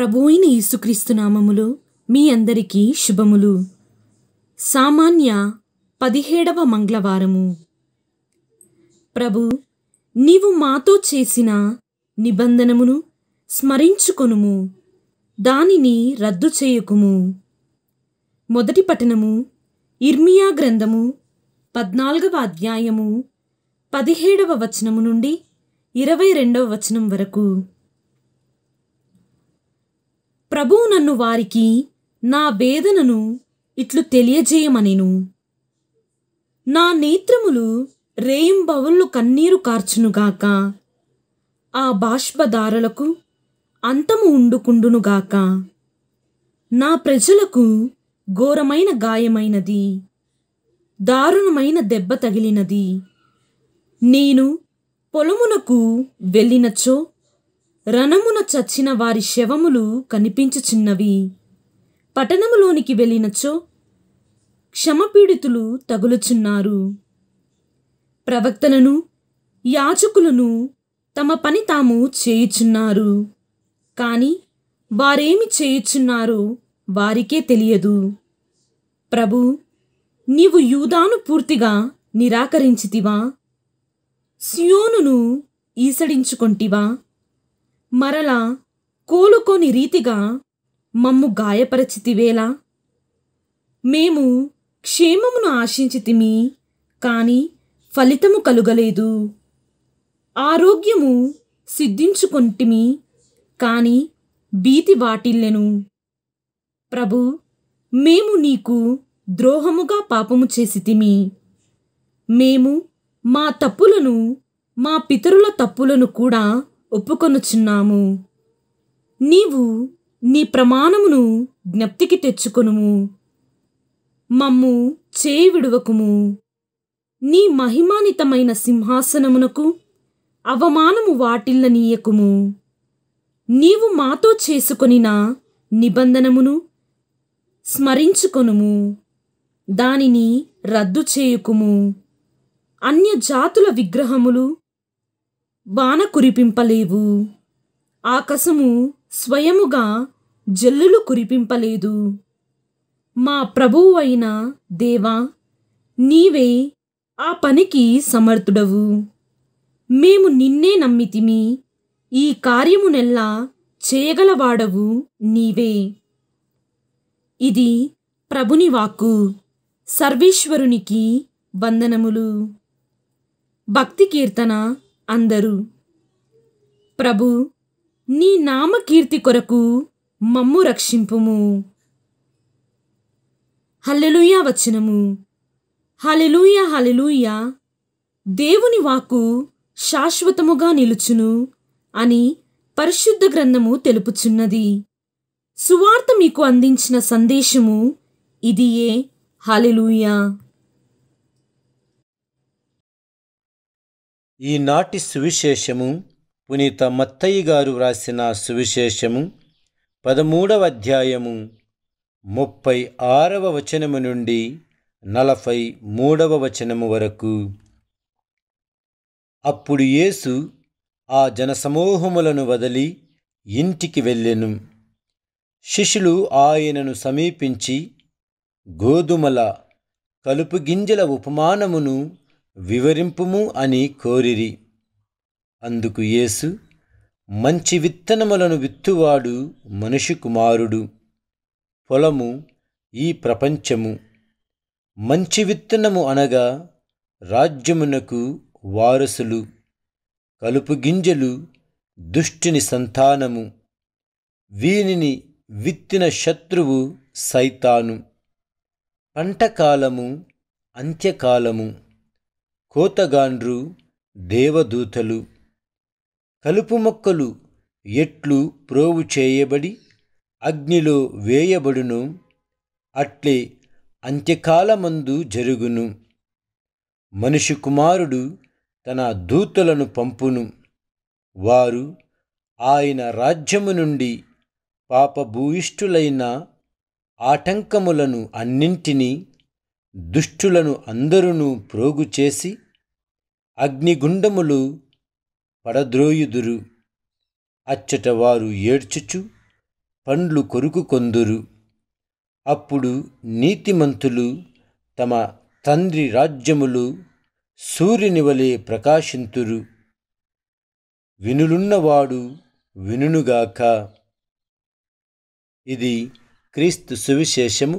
ప్రభు అయిన యేసుక్రీస్తు నామములు మీ అందరికీ శుభములు సామాన్య పదిహేడవ మంగళవారము ప్రభు నీవు మాతో చేసిన నిబంధనమును స్మరించుకొనుము దానిని రద్దు చేయకుము మొదటి పఠనము ఇర్మియా గ్రంథము పద్నాలుగవ అధ్యాయము పదిహేడవ వచనము నుండి ఇరవై రెండవ వచనం వరకు ప్రభువు నన్ను వారికి నా వేదనను ఇట్లు తెలియజేయమనేను నా నేత్రములు రేయింబవుళ్ళు కన్నీరు కార్చునుగాక ఆ బాష్పధారలకు అంతము ఉండుకుండునుగాక నా ప్రజలకు ఘోరమైన గాయమైనది దారుణమైన దెబ్బ తగిలినది నేను పొలమునకు వెళ్ళినచో రణమున చచ్చిన వారి శవములు కనిపించుచున్నవి పట్టణములోనికి వెళ్ళినచో క్షమపీడితులు తగులుచున్నారు ప్రవక్తలను యాచకులను తమ పని తాము చేయుచున్నారు కానీ వారేమి చేయుచున్నారో వారికే తెలియదు ప్రభు నీవు యూదాను పూర్తిగా నిరాకరించితివా సియోనును ఈసడించుకొంటివా మరలా కోలుకోని రీతిగా మమ్ము గాయపరచితివేలా మేము క్షేమమును ఆశించితిమి కాని ఫలితము కలుగలేదు ఆరోగ్యము సిద్ధించుకొంటిమి కాని భీతి వాటిల్లెను ప్రభు మేము నీకు ద్రోహముగా పాపము చేసితిమి మేము మా తప్పులను మా పితరుల తప్పులను కూడా ఒప్పుకొనుచున్నాము నీవు నీ ప్రమాణమును జ్ఞప్తికి తెచ్చుకొనుము మమ్ము చేయివిడువకుము విడువకుము నీ మహిమానితమైన సింహాసనమునకు అవమానము వాటిల్లనీయకుము నీవు మాతో చేసుకొనిన నిబంధనమును స్మరించుకొనుము దానిని రద్దు చేయుకుము అన్యజాతుల విగ్రహములు బాణ కురిపింపలేవు ఆకాశము స్వయముగా జల్లులు కురిపింపలేదు మా ప్రభువు అయిన దేవా నీవే ఆ పనికి సమర్థుడవు మేము నిన్నే నమ్మితిమి ఈ కార్యమునెల్లా చేయగలవాడవు నీవే ఇది ప్రభుని వాక్కు సర్వేశ్వరునికి వందనములు భక్తి కీర్తన అందరూ ప్రభు నీ నామకీర్తి కొరకు మమ్ము రక్షింపుము హల్లెలూయ వచ్చినము హలెలూయ హలెలూయ దేవుని వాకు శాశ్వతముగా నిలుచును అని పరిశుద్ధ గ్రంథము తెలుపుచున్నది సువార్త మీకు అందించిన సందేశము ఇదియే హలెలూయా ఈనాటి సువిశేషము పునీత మత్తయ్య గారు వ్రాసిన సువిశేషము పదమూడవ అధ్యాయము ముప్పై ఆరవ వచనము నుండి నలభై మూడవ వచనము వరకు అప్పుడు యేసు ఆ జనసమూహములను వదిలి ఇంటికి వెళ్ళెను శిష్యులు ఆయనను సమీపించి గోధుమల కలుపు గింజల ఉపమానమును వివరింపుము అని కోరిరి అందుకు యేసు మంచి విత్తనములను విత్తువాడు మనిషి కుమారుడు పొలము ఈ ప్రపంచము మంచి విత్తనము అనగా రాజ్యమునకు వారసులు కలుపు గింజలు దుష్టిని సంతానము వీనిని విత్తిన శత్రువు సైతాను పంటకాలము అంత్యకాలము కోతగాండ్రు దేవదూతలు కలుపు మొక్కలు ఎట్లు ప్రోవు చేయబడి అగ్నిలో వేయబడును అట్లే అంత్యకాలమందు జరుగును మనిషి కుమారుడు తన దూతలను పంపును వారు ఆయన రాజ్యము నుండి పాపభూయిష్ఠులైన ఆటంకములను అన్నింటినీ దుష్టులను అందరును ప్రోగు చేసి అగ్నిగుండములు పడద్రోయుదురు అచ్చట వారు ఏడ్చుచు పండ్లు కొరుకు కొందురు అప్పుడు నీతిమంతులు తమ తండ్రి రాజ్యములు సూర్యుని వలె ప్రకాశింతురు వినులున్నవాడు వినుగాక ఇది క్రీస్తు సువిశేషము